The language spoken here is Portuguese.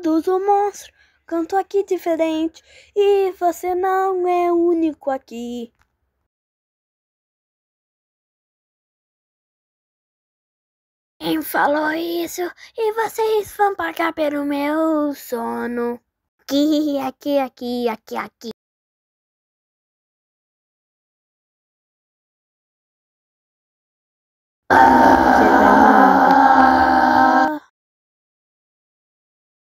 todos um monstro. Canto aqui diferente e você não é único aqui. Quem falou isso? E vocês vão pagar pelo meu sono. Aqui, aqui, aqui, aqui, aqui. Ah!